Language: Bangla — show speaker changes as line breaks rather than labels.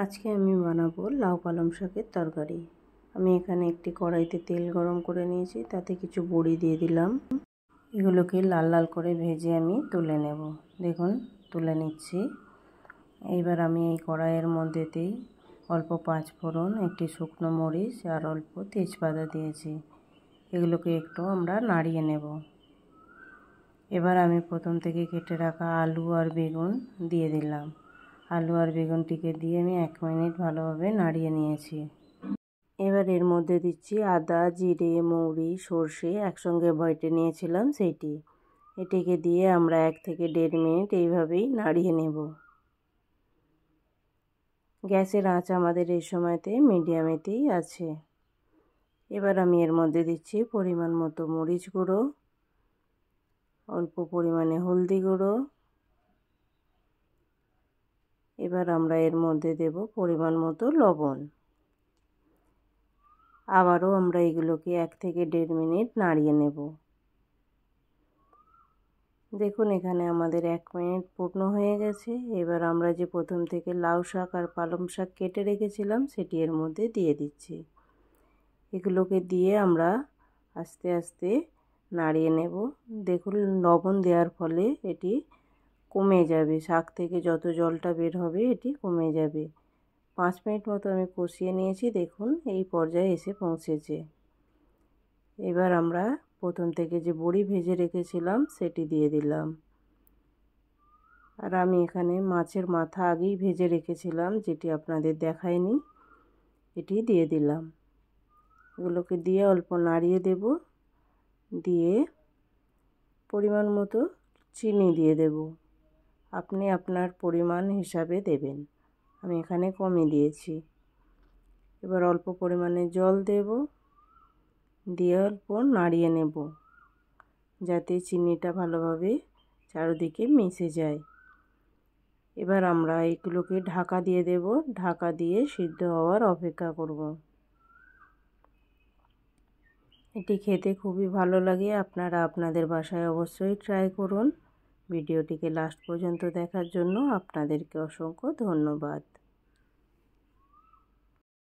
আজকে আমি বানাবো লাউ পালং শাকের তরকারি আমি এখানে একটি কড়াইতে তেল গরম করে নিয়েছি তাতে কিছু বড়ি দিয়ে দিলাম এগুলোকে লাল লাল করে ভেজে আমি তুলে নেব দেখুন তুলে নিচ্ছি এইবার আমি এই কড়াইয়ের মধ্যেতেই অল্প পাঁচ ফোড়ন একটি শুকনো মরিচ আর অল্প তেজপাতা দিয়েছি এগুলোকে একটু আমরা নাড়িয়ে নেব এবার আমি প্রথম থেকে কেটে রাখা আলু আর বেগুন দিয়ে দিলাম আলু আর বেগুনটিকে দিয়ে আমি এক মিনিট ভালোভাবে নাড়িয়ে নিয়েছি এবার এর মধ্যে দিচ্ছি আদা জিরে মৌরি সর্ষে একসঙ্গে বয়টে নিয়েছিলাম সেইটি এটিকে দিয়ে আমরা এক থেকে দেড় মিনিট এইভাবেই নাড়িয়ে নেব গ্যাসের আঁচ আমাদের এই সময়তে মিডিয়ামেতেই আছে এবার আমি এর মধ্যে দিচ্ছি পরিমাণ মতো মরিচ গুঁড়ো অল্প পরিমাণে হলদি গুঁড়ো এবার আমরা এর মধ্যে দেব পরিমাণ মতো লবণ আবারও আমরা এগুলোকে এক থেকে দেড় মিনিট নাড়িয়ে নেব দেখুন এখানে আমাদের এক মিনিট পূর্ণ হয়ে গেছে এবার আমরা যে প্রথম থেকে লাউ শাক আর পালং শাক কেটে রেখেছিলাম সেটি এর মধ্যে দিয়ে দিচ্ছি এগুলোকে দিয়ে আমরা আস্তে আস্তে নাড়িয়ে নেব দেখুন লবণ দেওয়ার ফলে এটি কমে যাবে শাক থেকে যত জলটা বের হবে এটি কমে যাবে পাঁচ মিনিট মতো আমি কষিয়ে নিয়েছি দেখুন এই পর্যায়ে এসে পৌঁছেছে এবার আমরা প্রথম থেকে যে বড়ি ভেজে রেখেছিলাম সেটি দিয়ে দিলাম আর আমি এখানে মাছের মাথা আগেই ভেজে রেখেছিলাম যেটি আপনাদের দেখায়নি এটি দিয়ে দিলাম এগুলোকে দিয়ে অল্প নাড়িয়ে দেব দিয়ে পরিমাণ মতো চিনি দিয়ে দেবো আপনি আপনার পরিমাণ হিসাবে দেবেন আমি এখানে কমে দিয়েছি এবার অল্প পরিমাণে জল দেব দিয়ে অল্প নাড়িয়ে নেব যাতে চিনিটা ভালোভাবে চারদিকে মিশে যায় এবার আমরা এগুলোকে ঢাকা দিয়ে দেব ঢাকা দিয়ে সিদ্ধ হওয়ার অপেক্ষা করব এটি খেতে খুবই ভালো লাগে আপনারা আপনাদের বাসায় অবশ্যই ট্রাই করুন ভিডিওটিকে লাস্ট পর্যন্ত দেখার জন্য আপনাদেরকে অসংখ্য ধন্যবাদ